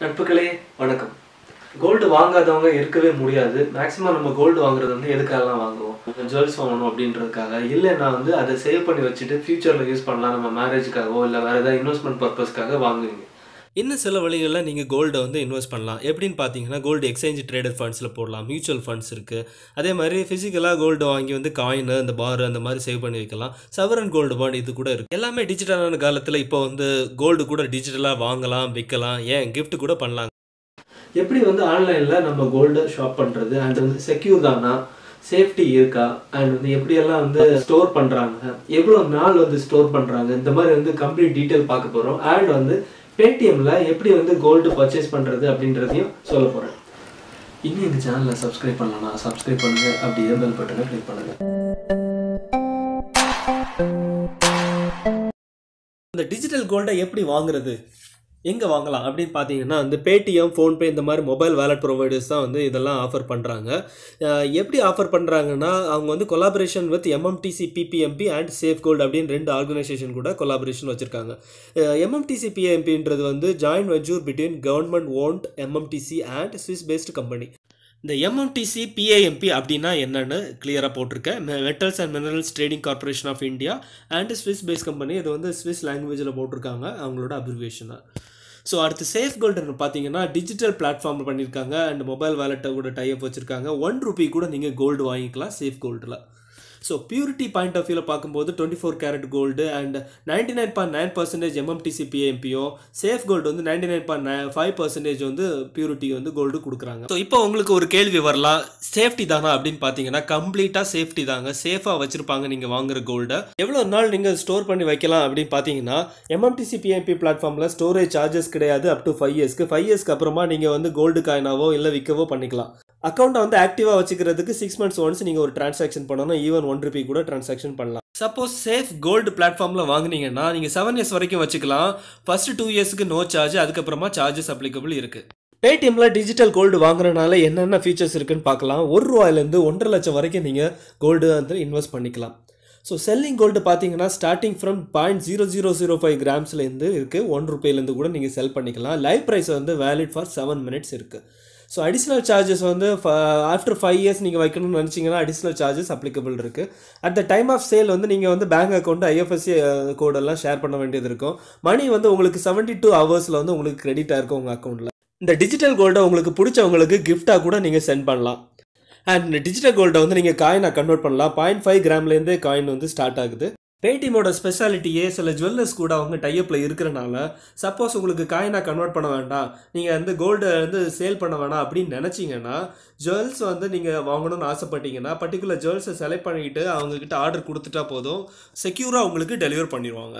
நட்புகளே வணக்கம் கோல்டு வாங்காதவங்க இருக்கவே முடியாது மேக்ஸிமம் நம்ம கோல்டு வாங்குறது வந்து எதுக்காகலாம் வாங்குவோம் ஜுவல்ஸ் வாங்கணும் அப்படின்றதுக்காக இல்லைன்னா வந்து அதை சேவ் பண்ணி வச்சுட்டு ஃபியூச்சரில் யூஸ் பண்ணலாம் நம்ம மேரேஜுக்காகவோ இல்லை வேறு ஏதாவது இன்வெஸ்ட்மெண்ட் பர்பஸ்க்காக வாங்குவீங்க இன்னும் சில வழிகளில் நீங்கள் கோல்டை வந்து இன்வெஸ்ட் பண்ணலாம் எப்படின்னு பார்த்தீங்கன்னா கோல்டு எக்ஸ்சேஞ்ச் ட்ரேடர் ஃபண்ட்ஸில் போடலாம் மியூச்சுவல் ஃபண்ட்ஸ் இருக்குது அதே மாதிரி ஃபிசிக்கலாக கோல்டு வாங்கி வந்து காயின் அந்த பார் அந்த மாதிரி சேவ் பண்ணி வைக்கலாம் சவரன் கோல்டு பாண்ட் இது கூட இருக்குது எல்லாமே டிஜிட்டலான காலத்தில் இப்போ வந்து கோல்டு கூட டிஜிட்டலாக வாங்கலாம் விற்கலாம் ஏன் கிஃப்ட் கூட பண்ணலாம் எப்படி வந்து ஆன்லைனில் நம்ம கோல்டு ஷாப் பண்ணுறது அண்ட் வந்து செக்யூர் தானா சேஃப்டி இருக்கா அண்ட் வந்து எப்படியெல்லாம் வந்து ஸ்டோர் பண்ணுறாங்க எவ்வளோ நாள் வந்து ஸ்டோர் பண்ணுறாங்க இந்த மாதிரி வந்து கம்ப்ளீட் டீட்டெயில் பார்க்க போகிறோம் அண்ட் வந்து பேடிஎம்ல எப்படி வந்து கோல்டு பர்ச்சேஸ் பண்ணுறது அப்படின்றதையும் சொல்ல போகிறேன் இன்னும் எங்கள் சேனலில் சப்ஸ்கிரைப் பண்ணலாம் சப்ஸ்கிரைப் பண்ணுங்கள் அப்படி இருந்தால் பட்டுங்க கிளிக் பண்ணுங்கள் இந்த டிஜிட்டல் கோல்டை எப்படி வாங்குறது எங்கே வாங்கலாம் அப்படின்னு பார்த்தீங்கன்னா வந்து பேடிஎம் ஃபோன்பே இந்த மாதிரி மொபைல் வேலட் ப்ரொவைடர்ஸ் தான் வந்து இதெல்லாம் ஆஃபர் பண்ணுறாங்க எப்படி ஆஃபர் பண்ணுறாங்கன்னா அவங்க வந்து collaboration with MMTC PPMP and safe gold அப்படின்னு ரெண்டு ஆர்கனைசேஷன் கூட கொலாபரேஷன் வச்சுருக்காங்க எம்எம்டிசி பிஎம்பின்றது வந்து joint venture between government owned MMTC and Swiss based company இந்த எம்எம்டிசி பிஏஎம்பி அப்படின்னா என்னென்னு கிளியராக போட்டிருக்கேன் metals and minerals trading corporation of India and Swiss base company இது வந்து ஸ்விஸ் லாங்குவேஜில் போட்டிருக்காங்க அவங்களோட அப்ரிவேஷனாக ஸோ அடுத்து சேஃப் கோல்டன் பார்த்தீங்கன்னா டிஜிட்டல் பிளாட்ஃபார்ம் பண்ணியிருக்காங்க அண்ட் மொபைல் வேலெட்டை கூட டைப் வச்சுருக்காங்க ஒன் ருபி கூட நீங்கள் கோல்டு வாங்கிக்கலாம் சேஃப் கோல்டில் ஸோ பியூரிட்டி பாயிண்ட் ஆஃப் வியூவில் பார்க்கும்போது twenty four carat gold and ninety nine point nine percentage MMTC பிஎம்பியோ சேஃப் கோல்டு வந்து ninety nine point nine five percentage வந்து பியூரிட்டி வந்து கோல்டு கொடுக்குறாங்க ஸோ இப்போ உங்களுக்கு ஒரு கேள்வி வரலாம் சேஃப்டி தானா அப்படின்னு பார்த்தீங்கன்னா கம்ப்ளீட்டாக சேஃப்டி தாங்க சேஃபாக வச்சுருப்பாங்க நீங்கள் வாங்குற கோல்டை எவ்வளோ நாள் நீங்கள் ஸ்டோர் பண்ணி வைக்கலாம் அப்படின்னு பார்த்தீங்கன்னா எம்எம்டிசி பிஎம்பி பிளாட்ஃபார்மில் ஸ்டோரேஜ் சார்ஜஸ் கிடையாது அப் டு ஃபைவ் இயர்ஸ்க்கு ஃபைவ் இயர்ஸ்க்கு அப்புறமா நீங்கள் வந்து கோல்டு காயினாவோ இல்லை விற்கவோ பண்ணிக்கலாம் அக்கௌண்ட்டை வந்து ஆக்டிவாக வச்சுக்கிறதுக்கு சிக்ஸ் மந்த்ஸ் ஒன்ஸ் நீங்கள் ஒரு டிரான்சாக்ஷன் பண்ணணும் ஈவன் ஒன் ருபி கூட டிரான்சாக்ஷன் பண்ணலாம் சப்போஸ் சேஃப் கோல்டு பிளாட்ஃபார்மில் வாங்கினீங்கன்னா நீங்கள் செவன் இயர்ஸ் வரைக்கும் வச்சுக்கலாம் ஃபர்ஸ்ட் டூ இயர்ஸ்க்கு நோ சார்ஜ் அதுக்கப்புறமா சார்ஜஸ் அப்ளிகபிள் இருக்குது பேடிஎம்மில் டிஜிட்டல் கோல்டு வாங்குறதுனால என்னென்ன ஃபீச்சர்ஸ் இருக்குன்னு பார்க்கலாம் ஒரு ரூபாயிலேருந்து ஒன்றரை லட்சம் வரைக்கும் நீங்கள் கோல்டு வந்து இன்வெஸ்ட் பண்ணிக்கலாம் ஸோ செல்லிங் கோல்டு பார்த்தீங்கன்னா starting from point zero zero zero five கிராம்ஸ்லேருந்து இருக்குது ஒன் ருபேலேருந்து கூட நீங்கள் செல் பண்ணிக்கலாம் லைவ் ப்ரைஸ் வந்து வேலிட் ஃபார் செவன் மினிட்ஸ் இருக்குது ஸோ அடிஷ்னல் சார்ஜஸ் வந்து ஆஃப்டர் ஃபைவ் இயர்ஸ் நீங்கள் வைக்கணும்னு நினச்சிங்கன்னா அடிஷ்னல் சார்ஜஸ் அப்ளிகபிள் இருக்குது at the time of sale வந்து நீங்கள் வந்து பேங்க் அக்கௌண்ட் ஐஎஃப்எஸ்சி கோடெல்லாம் ஷேர் பண்ண வேண்டியது இருக்கும் மணி வந்து உங்களுக்கு செவன்ட்டி டூ ஹவர்ஸில் வந்து உங்களுக்கு கிரெடிட்டாக இருக்கும் உங்கள் அக்கௌண்ட்டில் இந்த டிஜிட்டல் கோல்டை உங்களுக்கு பிடிச்சவங்களுக்கு கிஃப்டாக கூட நீங்கள் சென்ட் பண்ணலாம் அண்ட் டிஜிட்டல் கோல்டை வந்து நீங்கள் காயினாக கன்வெர்ட் பண்ணலாம் பாயிண்ட் ஃபைவ் கிராம்லேருந்தே காயின் வந்து ஸ்டார்ட் ஆகுது பேடிஎம்மோட ஸ்பெஷாலிட்டியே சில ஜுவல்லர்ஸ் கூட அவங்க டையப்பில் இருக்கிறனால சப்போஸ் உங்களுக்கு காயினாக கன்வெர்ட் பண்ண வேண்டாம் நீங்கள் வந்து கோல்டு வந்து சேல் பண்ண வேணாம் அப்படின்னு நினச்சிங்கன்னா ஜுவல்ஸ் வந்து நீங்கள் வாங்கணும்னு ஆசைப்பட்டீங்கன்னா பர்டிகுலர் ஜுவல்ஸை செலக்ட் பண்ணிக்கிட்டு அவங்கக்கிட்ட ஆர்டர் கொடுத்துட்டா போதும் செக்யூராக உங்களுக்கு டெலிவர் பண்ணிடுவாங்க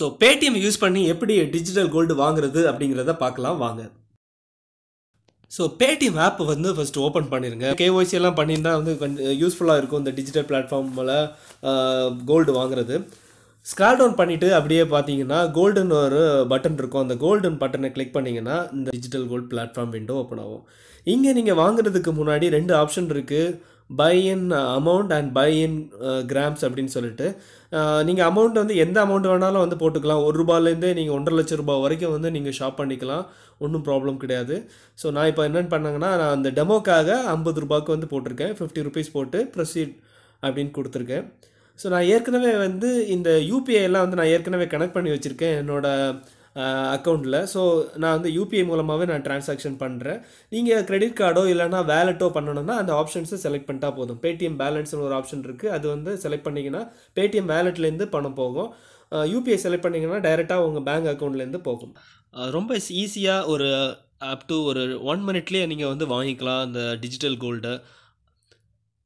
ஸோ பேடிஎம் யூஸ் பண்ணி எப்படி டிஜிட்டல் கோல்டு வாங்குறது அப்படிங்கிறத பார்க்கலாம் வாங்க ஸோ பேடிஎம் ஆப் வந்து ஃபஸ்ட்டு ஓப்பன் பண்ணிடுங்க கேஒய்சி எல்லாம் பண்ணியிருந்தா வந்து யூஸ்ஃபுல்லாக uh, இருக்கும் இந்த டிஜிட்டல் பிளாட்ஃபார்மில் கோல்டு வாங்குறது ஸ்க்ரால் டவுன் பண்ணிவிட்டு அப்படியே பார்த்தீங்கன்னா கோல்டுன்னு ஒரு பட்டன் இருக்கும் அந்த கோல்டன் பட்டனை கிளிக் பண்ணிங்கன்னா இந்த digital gold platform window open ஆகும் இங்கே நீங்கள் வாங்குறதுக்கு முன்னாடி ரெண்டு ஆப்ஷன் இருக்குது buy in amount and buy in grams அப்படின்னு சொல்லிட்டு uh, நீங்கள் அமௌண்ட் வந்து எந்த அமௌண்ட் வேணாலும் வந்து போட்டுக்கலாம் ஒரு ரூபாலேருந்தே நீங்கள் ஒன்றரை லட்ச ரூபா வரைக்கும் வந்து நீங்கள் ஷாப் பண்ணிக்கலாம் ஒன்றும் ப்ராப்ளம் கிடையாது ஸோ நான் இப்போ என்னென்னு பண்ணாங்கன்னா நான் அந்த டெமோக்காக ஐம்பது ரூபாய்க்கு வந்து போட்டிருக்கேன் ஃபிஃப்டி ருபீஸ் போட்டு ப்ரொசீட் அப்படின்னு கொடுத்துருக்கேன் ஸோ நான் ஏற்கனவே வந்து இந்த எல்லாம் வந்து நான் ஏற்கனவே கனெக்ட் பண்ணி வச்சுருக்கேன் என்னோடய அக்கௌண்ட்டில் ஸோ நான் வந்து யூபிஐ மூலமாகவே நான் ட்ரான்சாக்ஷன் பண்ணுறேன் நீங்கள் கிரெடிட் கார்டோ இல்லைனா வேலெட்டோ பண்ணணும்னா அந்த ஆப்ஷன்ஸை செலக்ட் பண்ணிட்டா போதும் பேடிஎம் பேலன்ஸ்னு ஒரு ஆப்ஷன் இருக்குது அது வந்து செலக்ட் பண்ணிங்கன்னா பேடிஎம் வேலெட்லேருந்து பணம் போகும் யூபிஐ செலக்ட் பண்ணிங்கன்னா டைரெக்டாக உங்கள் பேங்க் அக்கௌண்ட்லேருந்து போகும் ரொம்ப ஈஸியாக ஒரு அப் டு ஒரு ஒன் மினிட்லேயே நீங்கள் வந்து வாங்கிக்கலாம் அந்த டிஜிட்டல் கோல்டை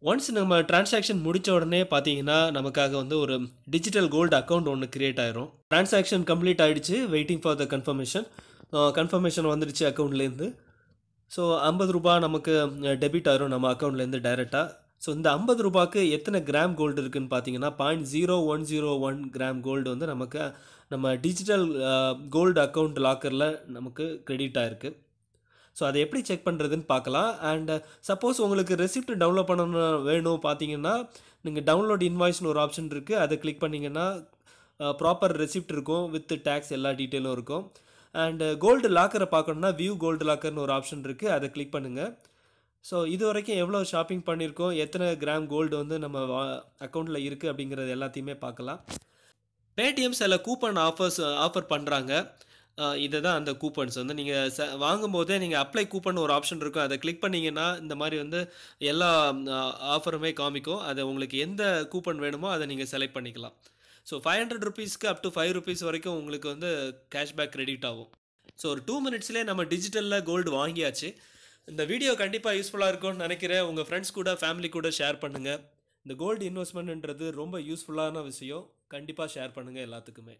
ஒன்ஸ் நம்ம டிரான்சாக்ஷன் முடித்த உடனே பார்த்தீங்கன்னா நமக்காக வந்து ஒரு டிஜிட்டல் கோல்டு அக்கௌண்ட் ஒன்று கிரியேட் ஆயிரும் டிரான்சாக்ஷன் கம்ப்ளீட் ஆகிடுச்சு waiting for the confirmation confirmation வந்துடுச்சு அக்கௌண்ட்லேருந்து ஸோ ஐம்பது ரூபா நமக்கு டெபிட் ஆயிரும் நம்ம அக்கௌண்ட்லேருந்து டைரெக்டாக ஸோ இந்த ஐம்பது ரூபாய்க்கு எத்தனை கிராம் கோல்டு இருக்குதுன்னு பார்த்தீங்கன்னா point zero one zero one gram gold வந்து நமக்கு நம்ம டிஜிட்டல் கோல்டு அக்கௌண்ட் லாக்கரில் நமக்கு கிரெடிட் ஆகிருக்கு ஸோ அதை எப்படி செக் பண்ணுறதுன்னு பார்க்கலாம் அண்ட் சப்போஸ் uh, உங்களுக்கு ரெசிப்ட் டவுன்லோட் பண்ணணும் வேணும் பார்த்தீங்கன்னா நீங்கள் டவுன்லோட் இன்வாய்ஸ்னு ஒரு ஆப்ஷன் இருக்குது அதை கிளிக் பண்ணிங்கன்னா ப்ராப்பர் ரெசிப்ட் இருக்கும் வித் டேக்ஸ் எல்லா டீட்டெயிலும் இருக்கும் அண்டு கோல்டு லாக்கரை பார்க்கணுன்னா வியூ கோல்டு லாக்கர்னு ஒரு ஆப்ஷன் இருக்குது அதை கிளிக் பண்ணுங்கள் ஸோ இது வரைக்கும் எவ்வளோ ஷாப்பிங் பண்ணியிருக்கோம் எத்தனை கிராம் கோல்டு வந்து நம்ம அக்கௌண்ட்டில் இருக்குது அப்படிங்கிறது எல்லாத்தையுமே பார்க்கலாம் பேடிஎம் சில கூப்பன் ஆஃபர்ஸ் ஆஃபர் பண்ணுறாங்க இதை தான் அந்த கூப்பன்ஸ் வந்து நீங்கள் ச வாங்கும்போதே நீங்கள் அப்ளை கூப்பன் ஒரு ஆப்ஷன் இருக்கும் அதை கிளிக் பண்ணிங்கன்னா இந்த மாதிரி வந்து எல்லா ஆஃபருமே காமிக்கும் அதை உங்களுக்கு எந்த கூப்பன் வேணுமோ அதை நீங்கள் செலக்ட் பண்ணிக்கலாம் ஸோ ஃபைவ் ஹண்ட்ரட் ருபீஸ்க்கு அப் டு ஃபைவ் ருபீஸ் வரைக்கும் உங்களுக்கு வந்து கேஷ்பேக் கிரெடிட் ஆகும் ஸோ ஒரு டூ மினிட்ஸ்லேயே நம்ம டிஜிட்டலில் கோல்டு வாங்கியாச்சு இந்த வீடியோ கண்டிப்பாக யூஸ்ஃபுல்லாக இருக்கும்னு நினைக்கிறேன் உங்கள் ஃப்ரெண்ட்ஸ் கூட ஃபேமிலி கூட ஷேர் பண்ணுங்கள் இந்த கோல்டு இன்வெஸ்ட்மெண்ட்ன்றது ரொம்ப யூஸ்ஃபுல்லான விஷயம் கண்டிப்பாக ஷேர் பண்ணுங்கள் எல்லாத்துக்குமே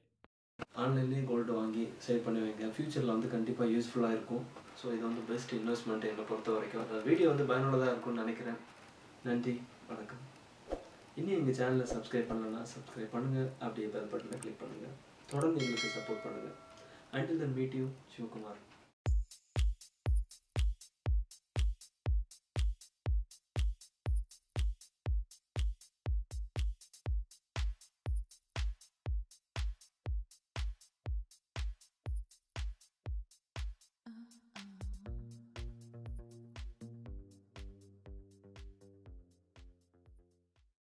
ஆன்லைன்லேயே கோல்டு வாங்கி சேவ் பண்ணி வைங்க ஃப்யூச்சரில் வந்து கண்டிப்பாக யூஸ்ஃபுல்லாக இருக்கும் ஸோ இது வந்து பெஸ்ட் இன்வெஸ்ட்மெண்ட் என்னை பொறுத்த வரைக்கும் அந்த வீடியோ வந்து பயனுள்ளதாக இருக்கும்னு நினைக்கிறேன் நன்றி வணக்கம் இன்னும் எங்கள் சேனலை சப்ஸ்கிரைப் பண்ணலன்னா சப்ஸ்கிரைப் பண்ணுங்கள் அப்படியே பெல் பட்டனை கிளிக் பண்ணுங்கள் தொடர்ந்து எங்களுக்கு சப்போர்ட் பண்ணுங்கள் until then meet you Sivakumar